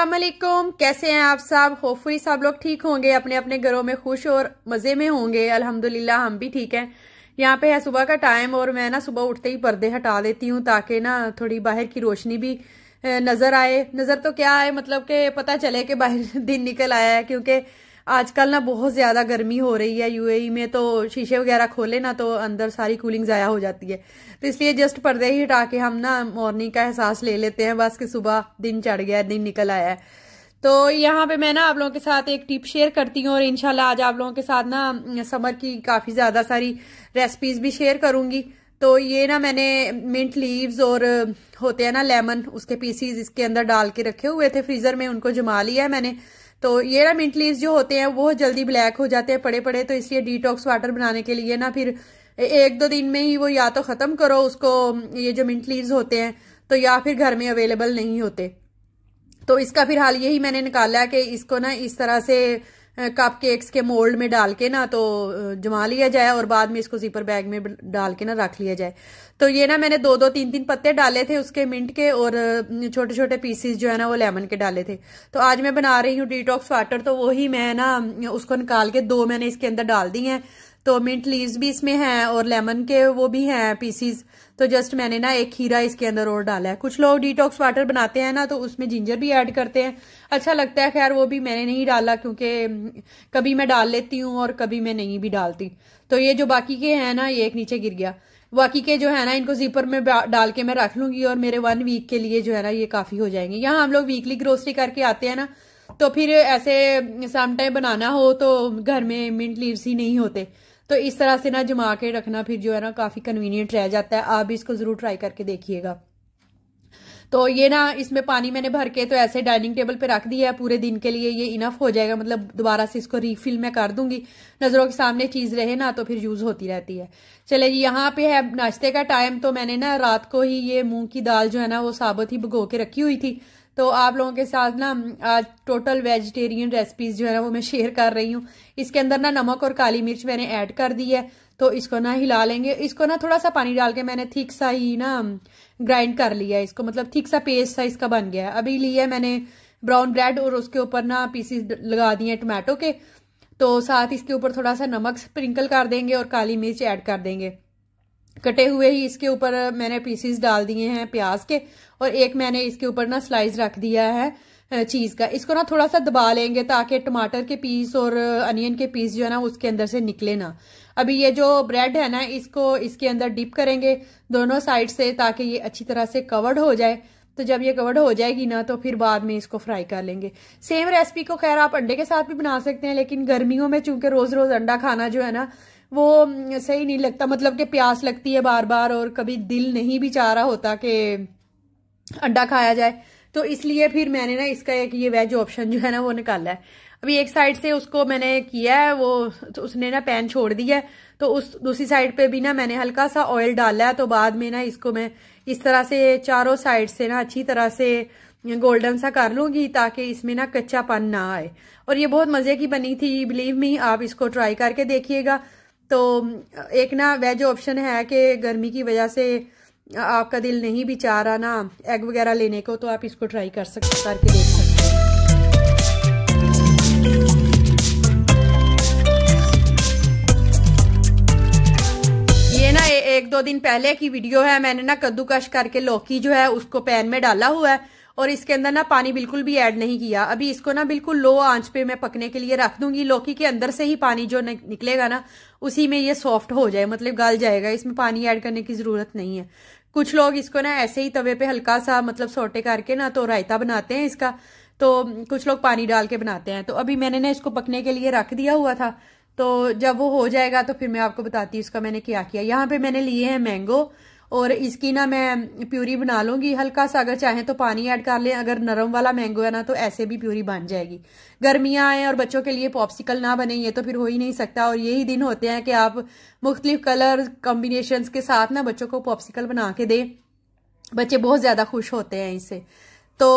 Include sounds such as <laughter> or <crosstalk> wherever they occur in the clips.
असलम कैसे हैं आप सब होपफुली सब लोग ठीक होंगे अपने अपने घरों में खुश और मज़े में होंगे अल्हम्दुलिल्लाह हम भी ठीक हैं यहाँ पे है सुबह का टाइम और मैं ना सुबह उठते ही पर्दे हटा देती हूँ ताकि ना थोड़ी बाहर की रोशनी भी नज़र आए नज़र तो क्या आए मतलब के पता चले कि बाहर <laughs> दिन निकल आया है क्योंकि आजकल ना बहुत ज्यादा गर्मी हो रही है यूएई e में तो शीशे वगैरह खोले ना तो अंदर सारी कूलिंग ज़ाया हो जाती है तो इसलिए जस्ट पर्दे ही हटा के हम ना मॉर्निंग का एहसास ले लेते हैं बस कि सुबह दिन चढ़ गया दिन निकल आया है तो यहाँ पे मैं ना आप लोगों के साथ एक टिप शेयर करती हूँ और इनशाला आज आप लोगों के साथ ना समर की काफ़ी ज़्यादा सारी रेसिपीज़ भी शेयर करूंगी तो ये ना मैंने मिंट लीव्स और होते हैं ना लेमन उसके पीसीज इसके अंदर डाल के रखे हुए थे फ्रीज़र में उनको जमा लिया है मैंने तो ये ना मिंटलीज जो होते हैं वो जल्दी ब्लैक हो जाते हैं पड़े पड़े तो इसलिए डिटॉक्स वाटर बनाने के लिए ना फिर एक दो दिन में ही वो या तो ख़त्म करो उसको ये जो मिंटलीज होते हैं तो या फिर घर में अवेलेबल नहीं होते तो इसका फिर हाल यही मैंने निकाला कि इसको ना इस तरह से कपकेक्स के मोल्ड में डाल के ना तो जमा लिया जाए और बाद में इसको जीपर बैग में डाल के ना रख लिया जाए तो ये ना मैंने दो दो तीन तीन पत्ते डाले थे उसके मिंट के और छोटे छोटे पीसीस जो है ना वो लेमन के डाले थे तो आज मैं बना रही हूँ डिटॉक्स वाटर तो वही मैं ना उसको निकाल के दो मैंने इसके अंदर डाल दी है तो मिंट लीव्स भी इसमें हैं और लेमन के वो भी हैं पीसीस तो जस्ट मैंने ना एक खीरा इसके अंदर और डाला है कुछ लोग डिटॉक्स वाटर बनाते हैं ना तो उसमें जिंजर भी ऐड करते हैं अच्छा लगता है खैर वो भी मैंने नहीं डाला क्योंकि कभी मैं डाल लेती हूँ और कभी मैं नहीं भी डालती तो ये जो बाकी के हैं ना ये एक नीचे गिर गया बाकी के जो है ना इनको जीपर में डाल के मैं रख लूंगी और मेरे वन वीक के लिए जो है ना ये काफी हो जाएंगे यहाँ हम लोग वीकली ग्रोसरी करके आते हैं ना तो फिर ऐसे समटाइम बनाना हो तो घर में मिंट लीव्स ही नहीं होते तो इस तरह से ना जमा के रखना फिर जो है ना काफ़ी कन्वीनियंट रह जाता है आप भी इसको ज़रूर ट्राई करके देखिएगा तो ये ना इसमें पानी मैंने भर के तो ऐसे डाइनिंग टेबल पे रख दिया है पूरे दिन के लिए ये इनफ हो जाएगा मतलब दोबारा से इसको रीफिल मैं कर दूंगी नज़रों के सामने चीज़ रहे ना तो फिर यूज़ होती रहती है चले यहाँ पे है नाश्ते का टाइम तो मैंने ना रात को ही ये मूंग की दाल जो है ना वो साबुत ही भिगो के रखी हुई थी तो आप लोगों के साथ ना आज टोटल वेजिटेरियन रेसिपीज जो है ना वो मैं शेयर कर रही हूँ इसके अंदर ना नमक और काली मिर्च मैंने ऐड कर दी है तो इसको ना हिला लेंगे इसको ना थोड़ा सा पानी डाल के मैंने थिक सा ही ना ग्राइंड कर लिया है इसको मतलब थिक सा पेस्ट सा इसका बन गया है अभी लिया है मैंने ब्राउन ब्रेड और उसके ऊपर ना पीसीस लगा दिए हैं टमाटो के तो साथ इसके ऊपर थोड़ा सा नमक स्प्रिंकल कर देंगे और काली मिर्च ऐड कर देंगे कटे हुए ही इसके ऊपर मैंने पीसीस डाल दिए हैं प्याज के और एक मैंने इसके ऊपर ना स्लाइस रख दिया है चीज़ का इसको ना थोड़ा सा दबा लेंगे ताकि टमाटर के पीस और अनियन के पीस जो है ना उसके अंदर से निकले ना अभी ये जो ब्रेड है ना इसको इसके अंदर डिप करेंगे दोनों साइड से ताकि ये अच्छी तरह से कवर्ड हो जाए तो जब ये कवर्ड हो जाएगी ना तो फिर बाद में इसको फ्राई कर लेंगे सेम रेसिपी को खैर आप अंडे के साथ भी बना सकते हैं लेकिन गर्मियों में चूंकि रोज़ रोज़ अंडा खाना जो है ना वो सही नहीं लगता मतलब कि प्यास लगती है बार बार और कभी दिल नहीं भी चाह रहा होता कि अंडा खाया जाए तो इसलिए फिर मैंने ना इसका एक ये वेज ऑप्शन जो है ना वो निकाला है अभी एक साइड से उसको मैंने किया है वो तो उसने ना पैन छोड़ दिया है तो उस दूसरी साइड पे भी ना मैंने हल्का सा ऑयल डाला है तो बाद में ना इसको मैं इस तरह से चारों साइड से ना अच्छी तरह से गोल्डन सा कर लूंगी ताकि इसमें ना कच्चापन ना आए और ये बहुत मज़े की बनी थी बिलीव मी आप इसको ट्राई करके देखिएगा तो एक ना जो ऑप्शन है कि गर्मी की वजह से आपका दिल नहीं भी चाह रहा ना एग वगैरह लेने को तो आप इसको ट्राई कर सकते करके देख सकते एक दो दिन पहले की वीडियो है मैंने ना कद्दूकश करके लौकी जो है उसको पैन में डाला हुआ है और इसके अंदर ना पानी बिल्कुल भी ऐड नहीं किया अभी इसको ना बिल्कुल लो आंच पे मैं पकने के लिए रख दूंगी लौकी के अंदर से ही पानी जो निकलेगा ना उसी में ये सॉफ्ट हो जाए मतलब गल जाएगा इसमें पानी ऐड करने की जरूरत नहीं है कुछ लोग इसको ना ऐसे ही तवे पे हल्का सा मतलब सोटे करके ना तो रायता बनाते हैं इसका तो कुछ लोग पानी डाल के बनाते हैं तो अभी मैंने ना इसको पकने के लिए रख दिया हुआ था तो जब वो हो जाएगा तो फिर मैं आपको बताती हूँ इसका मैंने क्या किया यहाँ पे मैंने लिए हैं मैंगो और इसकी ना मैं प्यूरी बना लूंगी हल्का सा अगर चाहें तो पानी ऐड कर लें अगर नरम वाला मैंगो है ना तो ऐसे भी प्यूरी बन जाएगी गर्मियां आए और बच्चों के लिए पॉप्सिकल ना बने ये तो फिर हो ही नहीं सकता और यही दिन होते हैं कि आप मुख्तलिफ कलर कॉम्बिनेशन के साथ ना बच्चों को पॉप्सिकल बना के दें बच्चे बहुत ज़्यादा खुश होते हैं इससे तो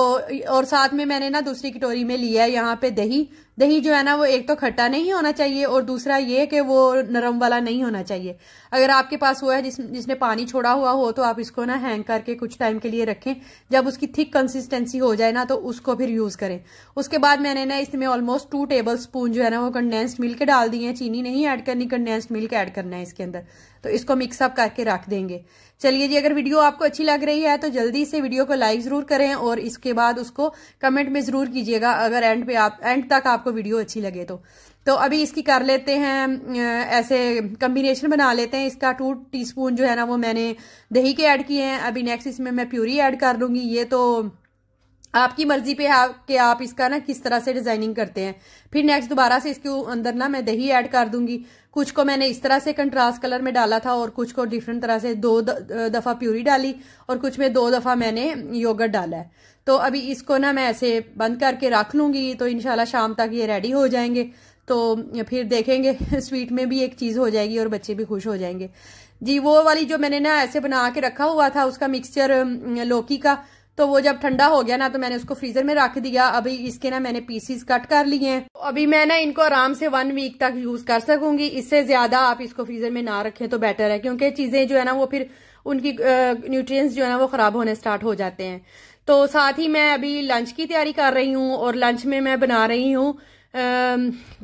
और साथ में मैंने ना दूसरी कटोरी में लिया है यहाँ पे दही दही जो है ना वो एक तो खट्टा नहीं होना चाहिए और दूसरा ये कि वो नरम वाला नहीं होना चाहिए अगर आपके पास वो है जिस जिसने पानी छोड़ा हुआ हो तो आप इसको ना हैंग करके कुछ टाइम के लिए रखें जब उसकी थिक कंसिस्टेंसी हो जाए ना तो उसको फिर यूज़ करें उसके बाद मैंने ना इसमें ऑलमोस्ट टू टेबल स्पून जो है ना वो कंडेंस्ड मिल्क डाल दी है चीनी नहीं ऐड करनी कंडेंस्ड मिल्क ऐड करना है इसके अंदर तो इसको मिक्सअप करके रख देंगे चलिए जी अगर वीडियो आपको अच्छी लग रही है तो जल्दी से वीडियो को लाइक जरूर करें और इसके बाद उसको कमेंट में जरूर कीजिएगा अगर एंड पे आप एंड तक आपको वीडियो अच्छी लगे तो तो अभी इसकी कर लेते हैं ऐसे कम्बिनेशन बना लेते हैं इसका टू टीस्पून जो है ना वो मैंने दही के ऐड किए हैं अभी नेक्स्ट इसमें मैं प्यूरी ऐड कर लूंगी ये तो आपकी मर्जी पे है कि आप इसका ना किस तरह से डिजाइनिंग करते हैं फिर नेक्स्ट दोबारा से इसके अंदर ना मैं दही ऐड कर दूंगी कुछ को मैंने इस तरह से कंट्रास्ट कलर में डाला था और कुछ को डिफरेंट तरह से दो दफा प्यूरी डाली और कुछ में दो दफा मैंने योगर्ट डाला है तो अभी इसको ना मैं ऐसे बंद करके रख लूंगी तो इनशाला शाम तक ये रेडी हो जाएंगे तो फिर देखेंगे स्वीट <laughs> में भी एक चीज़ हो जाएगी और बच्चे भी खुश हो जाएंगे जी वो वाली जो मैंने ना ऐसे बना के रखा हुआ था उसका मिक्सचर लौकी का तो वो जब ठंडा हो गया ना तो मैंने उसको फ्रीजर में रख दिया अभी इसके ना मैंने पीसीस कट कर लिए हैं तो अभी मैं ना इनको आराम से वन वीक तक यूज कर सकूंगी इससे ज्यादा आप इसको फ्रीजर में ना रखें तो बेटर है क्योंकि चीजें जो है ना वो फिर उनकी न्यूट्रिएंट्स जो है ना वो खराब होने स्टार्ट हो जाते हैं तो साथ ही मैं अभी लंच की तैयारी कर रही हूँ और लंच में मैं बना रही हूँ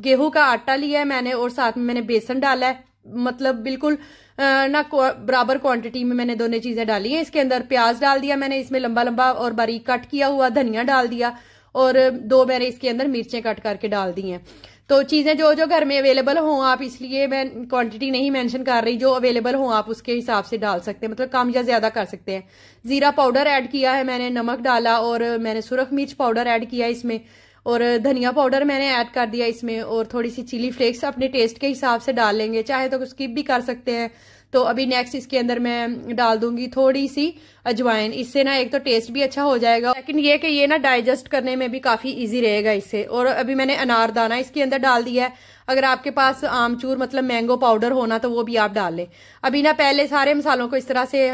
गेहूं का आटा लिया है मैंने और साथ में मैंने बेसन डाला है मतलब बिल्कुल ना बराबर क्वांटिटी में मैंने दोनों चीजें डाली हैं इसके अंदर प्याज डाल दिया मैंने इसमें लंबा लंबा और बारीक कट किया हुआ धनिया डाल दिया और दो मैंने इसके अंदर मिर्चें कट करके डाल दी हैं तो चीज़ें जो जो घर में अवेलेबल हों आप इसलिए मैं क्वांटिटी नहीं मेंशन कर रही जो अवेलेबल हों आप उसके हिसाब से डाल सकते हैं मतलब कम या ज़्यादा कर सकते हैं ज़ीरा पाउडर ऐड किया है मैंने नमक डाला और मैंने सुरख मिर्च पाउडर ऐड किया इसमें और धनिया पाउडर मैंने ऐड कर दिया इसमें और थोड़ी सी चिली फ्लेक्स अपने टेस्ट के हिसाब से डाल लेंगे चाहे तो स्किप भी कर सकते हैं तो अभी नेक्स्ट इसके अंदर मैं डाल दूंगी थोड़ी सी अजवाइन इससे ना एक तो टेस्ट भी अच्छा हो जाएगा लेकिन ये कि ये ना डाइजेस्ट करने में भी काफी इजी रहेगा इससे और अभी मैंने अनारदाना इसके अंदर डाल दिया है अगर आपके पास आमचूर मतलब मैंगो पाउडर होना तो वो भी आप डाल लें अभी ना पहले सारे मसालों को इस तरह से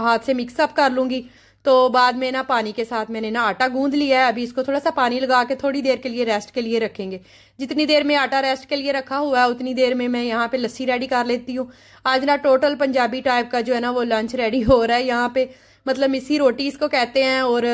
हाथ से मिक्सअप कर लूंगी तो बाद में ना पानी के साथ मैंने ना आटा गूंद लिया है अभी इसको थोड़ा सा पानी लगा के थोड़ी देर के लिए रेस्ट के लिए रखेंगे जितनी देर में आटा रेस्ट के लिए रखा हुआ है उतनी देर में मैं यहाँ पे लस्सी रेडी कर लेती हूँ आज ना टोटल पंजाबी टाइप का जो है ना वो लंच रेडी हो रहा है यहाँ पे मतलब मिसी रोटी इसको कहते हैं और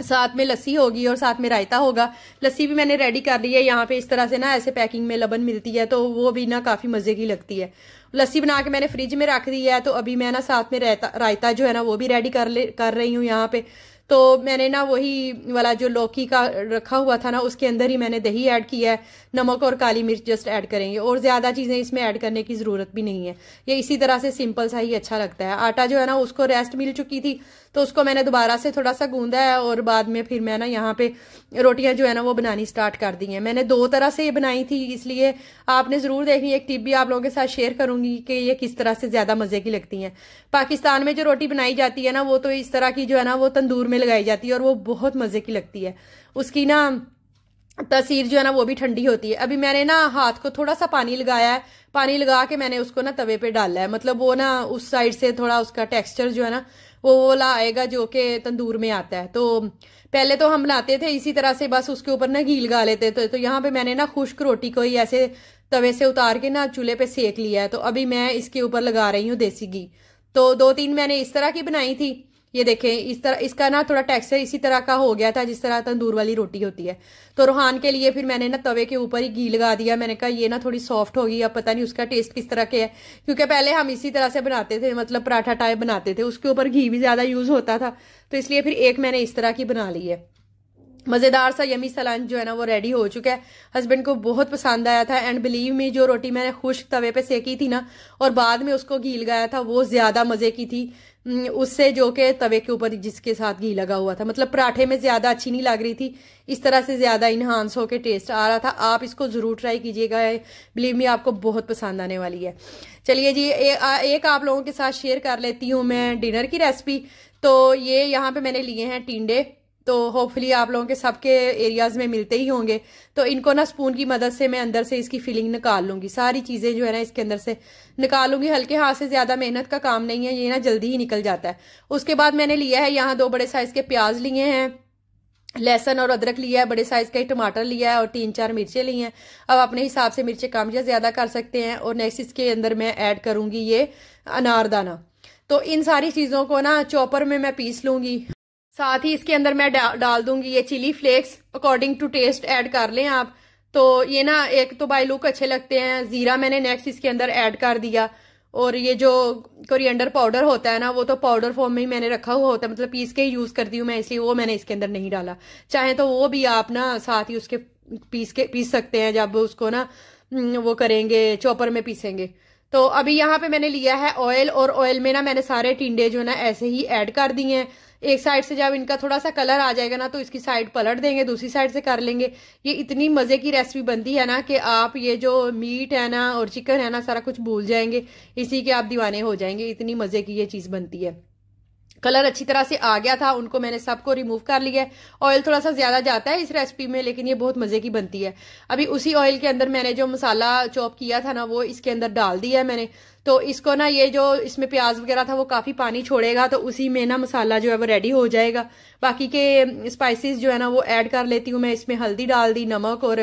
साथ में लस्सी होगी और साथ में रायता होगा लस्सी भी मैंने रेडी कर ली है यहाँ पे इस तरह से ना ऐसे पैकिंग में लबन मिलती है तो वो भी ना काफ़ी मज़े की लगती है लस्सी बना के मैंने फ्रिज में रख दी है तो अभी मैं ना साथ में रायता जो है ना वो भी रेडी कर ले कर रही हूँ यहाँ पे तो मैंने ना वही वाला जो लौकी का रखा हुआ था ना उसके अंदर ही मैंने दही ऐड किया है नमक और काली मिर्च जस्ट ऐड करेंगे और ज़्यादा चीज़ें इसमें ऐड करने की ज़रूरत भी नहीं है ये इसी तरह से सिंपल सा ही अच्छा लगता है आटा जो है ना उसको रेस्ट मिल चुकी थी तो उसको मैंने दोबारा से थोड़ा सा गूंदा है और बाद में फिर मैं ना यहाँ पे रोटियां जो है ना वो बनानी स्टार्ट कर दी हैं मैंने दो तरह से ये बनाई थी इसलिए आपने ज़रूर देखनी एक टिप भी आप लोगों के साथ शेयर करूंगी कि ये किस तरह से ज़्यादा मज़े की लगती हैं पाकिस्तान में जो रोटी बनाई जाती है ना वो तो इस तरह की जो है ना वो तंदूर में लगाई जाती है और वो बहुत मज़े की लगती है उसकी ना तसीर जो है ना वो भी ठंडी होती है अभी मैंने ना हाथ को थोड़ा सा पानी लगाया है पानी लगा के मैंने उसको ना तवे पे डाला है मतलब वो ना उस साइड से थोड़ा उसका टेक्सचर जो है ना वो वाला आएगा जो कि तंदूर में आता है तो पहले तो हम लाते थे इसी तरह से बस उसके ऊपर ना घी लगा लेते थे तो यहाँ पे मैंने ना खुश्क रोटी को ही ऐसे तवे से उतार के ना चूल्हे पे सेक लिया है तो अभी मैं इसके ऊपर लगा रही हूँ देसी घी तो दो तीन मैंने इस तरह की बनाई थी ये देखें इस तरह इसका ना थोड़ा टेक्सचर इसी तरह का हो गया था जिस तरह तंदूर वाली रोटी होती है तो रूहान के लिए फिर मैंने ना तवे के ऊपर ही घी लगा दिया मैंने कहा ये ना थोड़ी सॉफ्ट होगी अब पता नहीं उसका टेस्ट किस तरह के है क्योंकि पहले हम इसी तरह से बनाते थे मतलब पराठा टाइप बनाते थे उसके ऊपर घी भी ज़्यादा यूज़ होता था तो इसलिए फिर एक मैंने इस तरह की बना ली है मज़ेदार सा यमी सा लंच जो है ना वो रेडी हो चुका है हस्बैंड को बहुत पसंद आया था एंड बिलीव मी जो रोटी मैंने खुश्क तवे पे सेकी थी ना और बाद में उसको घी लगाया था वो ज़्यादा मज़े की थी उससे जो कि तवे के ऊपर जिसके साथ घी लगा हुआ था मतलब पराठे में ज़्यादा अच्छी नहीं लग रही थी इस तरह से ज़्यादा इन्हांस होकर टेस्ट आ रहा था आप इसको ज़रूर ट्राई कीजिएगा बिलीव मी आपको बहुत पसंद आने वाली है चलिए जी ए, आ, एक आप लोगों के साथ शेयर कर लेती हूँ मैं डिनर की रेसिपी तो ये यहाँ पर मैंने लिए हैं टिंडे तो होपफुली आप लोगों के सबके एरियाज़ में मिलते ही होंगे तो इनको ना स्पून की मदद से मैं अंदर से इसकी फिलिंग निकाल लूंगी सारी चीज़ें जो है ना इसके अंदर से निकाल लूंगी हल्के हाथ से ज़्यादा मेहनत का काम नहीं है ये ना जल्दी ही निकल जाता है उसके बाद मैंने लिया है यहाँ दो बड़े साइज़ के प्याज लिए हैं लहसन और अदरक लिया है बड़े साइज़ का टमाटर लिया है और तीन चार मिर्चें ली हैं अब अपने हिसाब से मिर्चें कम या ज़्यादा कर सकते हैं और नेक्स्ट इसके अंदर मैं ऐड करूंगी ये अनारदाना तो इन सारी चीज़ों को ना चॉपर में मैं पीस लूँगी साथ ही इसके अंदर मैं डा, डाल दूंगी ये chilli flakes according to taste add कर लें आप तो ये ना एक तो बाई लुक अच्छे लगते हैं ज़ीरा मैंने नेक्स्ट इसके अंदर ऐड कर दिया और ये जो कोरिएंडर पाउडर होता है ना वो तो पाउडर फॉर्म में ही मैंने रखा हुआ होता है मतलब पीस के ही यूज़ करती हूँ मैं इसलिए वो मैंने इसके अंदर नहीं डाला चाहे तो वो भी आप ना साथ ही उसके पीस के पीस सकते हैं जब उसको ना हम्म, वो करेंगे चॉपर में पीसेंगे तो अभी यहाँ पे मैंने लिया है ऑयल और ऑयल में ना मैंने सारे टिंडे जो ना ऐसे ही ऐड कर दिए हैं एक साइड से जब इनका थोड़ा सा कलर आ जाएगा ना तो इसकी साइड पलट देंगे दूसरी साइड से कर लेंगे ये इतनी मज़े की रेसिपी बनती है ना कि आप ये जो मीट है ना और चिकन है ना सारा कुछ भूल जाएंगे इसी के आप दीवाने हो जाएंगे इतनी मज़े की ये चीज़ बनती है कलर अच्छी तरह से आ गया था उनको मैंने सबको रिमूव कर लिया है ऑयल थोड़ा सा ज़्यादा जाता है इस रेसिपी में लेकिन ये बहुत मज़े की बनती है अभी उसी ऑयल के अंदर मैंने जो मसाला चॉप किया था ना वो इसके अंदर डाल दिया है मैंने तो इसको ना ये जो इसमें प्याज वगैरह था वो काफ़ी पानी छोड़ेगा तो उसी में ना मसाला जो है वो रेडी हो जाएगा बाकी के स्पाइसिस जो है ना वो एड कर लेती हूँ मैं इसमें हल्दी डाल दी नमक और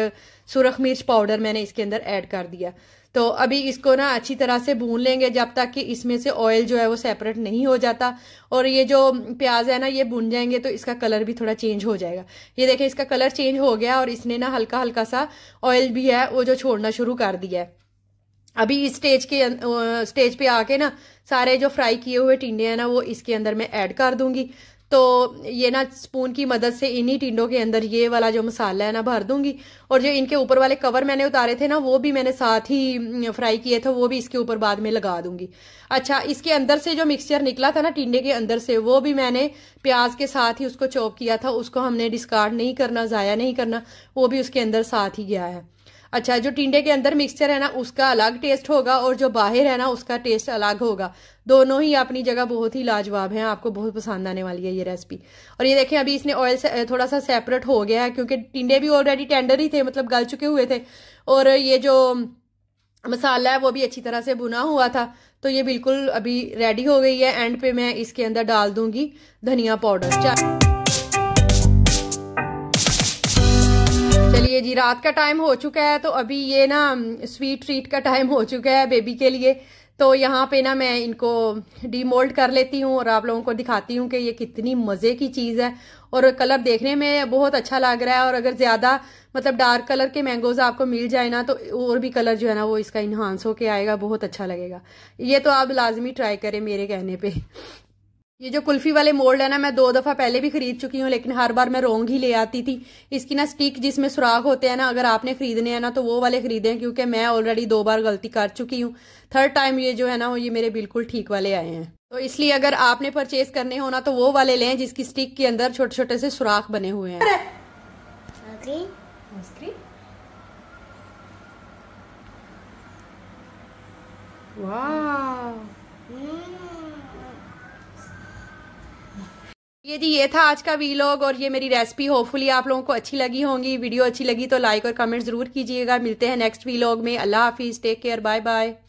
सुरख मिर्च पाउडर मैंने इसके अंदर एड कर दिया तो अभी इसको ना अच्छी तरह से भून लेंगे जब तक कि इसमें से ऑयल जो है वो सेपरेट नहीं हो जाता और ये जो प्याज है ना ये भुन जाएंगे तो इसका कलर भी थोड़ा चेंज हो जाएगा ये देखें इसका कलर चेंज हो गया और इसने ना हल्का हल्का सा ऑयल भी है वो जो छोड़ना शुरू कर दिया है अभी इस स्टेज के स्टेज अं, पे आके ना सारे जो फ्राई किए हुए टिंडे हैं ना वो इसके अंदर मैं ऐड कर दूंगी तो ये ना स्पून की मदद से इन्हीं टिंडों के अंदर ये वाला जो मसाला है ना भर दूंगी और जो इनके ऊपर वाले कवर मैंने उतारे थे ना वो भी मैंने साथ ही फ्राई किए थे वो भी इसके ऊपर बाद में लगा दूंगी अच्छा इसके अंदर से जो मिक्सचर निकला था ना टिंडे के अंदर से वो भी मैंने प्याज के साथ ही उसको चॉप किया था उसको हमने डिस्कार्ड नहीं करना ज़ाया नहीं करना वो भी उसके अंदर साथ ही गया है अच्छा जो टिंडे के अंदर मिक्सचर है ना उसका अलग टेस्ट होगा और जो बाहर है ना उसका टेस्ट अलग होगा दोनों ही अपनी जगह बहुत ही लाजवाब हैं आपको बहुत पसंद आने वाली है ये रेसिपी और ये देखें अभी इसने ऑयल थोड़ा सा सेपरेट हो गया है क्योंकि टिंडे भी ऑलरेडी टेंडर ही थे मतलब गल चुके हुए थे और ये जो मसाला है वो भी अच्छी तरह से बुना हुआ था तो ये बिल्कुल अभी रेडी हो गई है एंड पे मैं इसके अंदर डाल दूंगी धनिया पाउडर चलिए जी रात का टाइम हो चुका है तो अभी ये ना स्वीट ट्रीट का टाइम हो चुका है बेबी के लिए तो यहाँ पे ना मैं इनको डीमोल्ड कर लेती हूँ और आप लोगों को दिखाती हूँ कि ये कितनी मज़े की चीज़ है और कलर देखने में बहुत अच्छा लग रहा है और अगर ज़्यादा मतलब डार्क कलर के मैंगोज़ आपको मिल जाए ना तो और भी कलर जो है ना वो इसका इन्हांस होके आएगा बहुत अच्छा लगेगा ये तो आप लाजमी ट्राई करें मेरे कहने पर ये जो कुल्फी वाले मोल्ड है ना मैं दो दफ़ा पहले भी खरीद चुकी हूँ लेकिन हर बार मैं रोंग ही ले आती थी इसकी ना स्टिक जिसमें सुराख होते हैं ना अगर आपने खरीदने हैं ना तो वो वाले खरीदे हैं क्योंकि मैं ऑलरेडी दो बार गलती कर चुकी हूँ थर्ड टाइम ये जो है ना वो ये मेरे बिल्कुल ठीक वाले आए हैं तो इसलिए अगर आपने परचेज करने हो ना तो वो वाले लें जिसकी स्टिक के अंदर छोटे छोटे से सुराख बने हुए हैं वाह हम्म। ये जी ये था आज का वीलॉग और ये मेरी रेसिपी होपफुली आप लोगों को अच्छी लगी होंगी वीडियो अच्छी लगी तो लाइक और कमेंट ज़रूर कीजिएगा मिलते हैं नेक्स्ट वीलॉग में अल्लाह हाफिज़ टेक केयर बाय बाय